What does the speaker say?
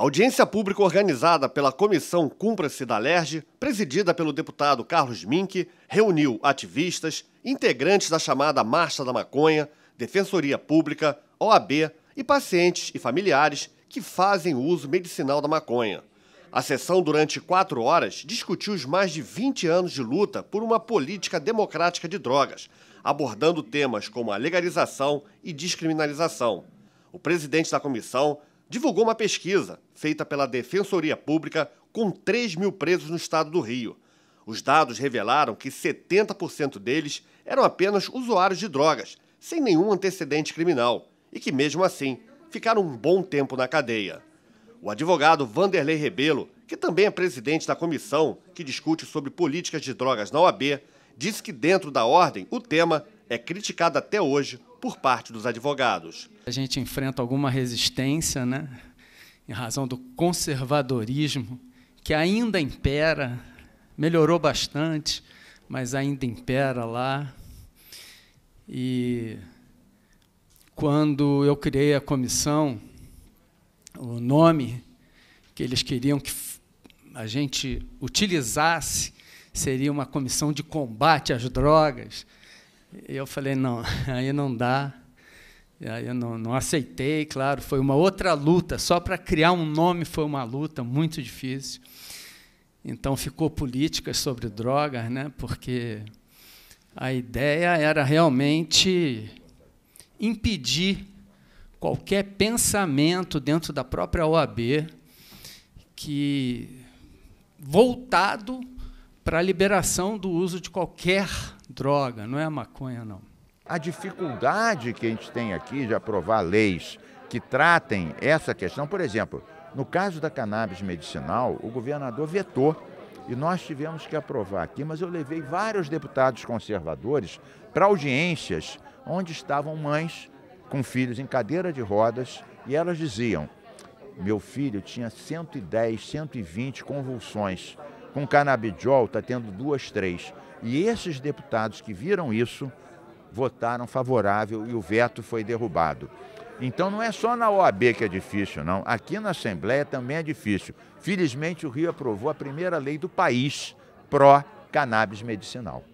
A audiência pública organizada pela Comissão Cumpre-se da LERJ, presidida pelo deputado Carlos Mink, reuniu ativistas, integrantes da chamada Marcha da Maconha, Defensoria Pública, OAB e pacientes e familiares que fazem uso medicinal da maconha. A sessão, durante quatro horas, discutiu os mais de 20 anos de luta por uma política democrática de drogas, abordando temas como a legalização e descriminalização. O presidente da comissão, divulgou uma pesquisa feita pela Defensoria Pública com 3 mil presos no estado do Rio. Os dados revelaram que 70% deles eram apenas usuários de drogas, sem nenhum antecedente criminal, e que, mesmo assim, ficaram um bom tempo na cadeia. O advogado Vanderlei Rebelo, que também é presidente da comissão que discute sobre políticas de drogas na OAB, disse que, dentro da ordem, o tema é criticado até hoje por parte dos advogados. A gente enfrenta alguma resistência, né, em razão do conservadorismo que ainda impera, melhorou bastante, mas ainda impera lá. E quando eu criei a comissão, o nome que eles queriam que a gente utilizasse seria uma comissão de combate às drogas eu falei, não, aí não dá. E aí eu não, não aceitei, claro, foi uma outra luta. Só para criar um nome foi uma luta muito difícil. Então ficou políticas sobre drogas, né? Porque a ideia era realmente impedir qualquer pensamento dentro da própria OAB que voltado para a liberação do uso de qualquer droga, não é a maconha, não. A dificuldade que a gente tem aqui de aprovar leis que tratem essa questão, por exemplo, no caso da cannabis medicinal, o governador vetou e nós tivemos que aprovar aqui, mas eu levei vários deputados conservadores para audiências onde estavam mães com filhos em cadeira de rodas e elas diziam: meu filho tinha 110, 120 convulsões com canabidiol está tendo duas, três. E esses deputados que viram isso votaram favorável e o veto foi derrubado. Então não é só na OAB que é difícil, não. Aqui na Assembleia também é difícil. Felizmente o Rio aprovou a primeira lei do país pró-cannabis medicinal.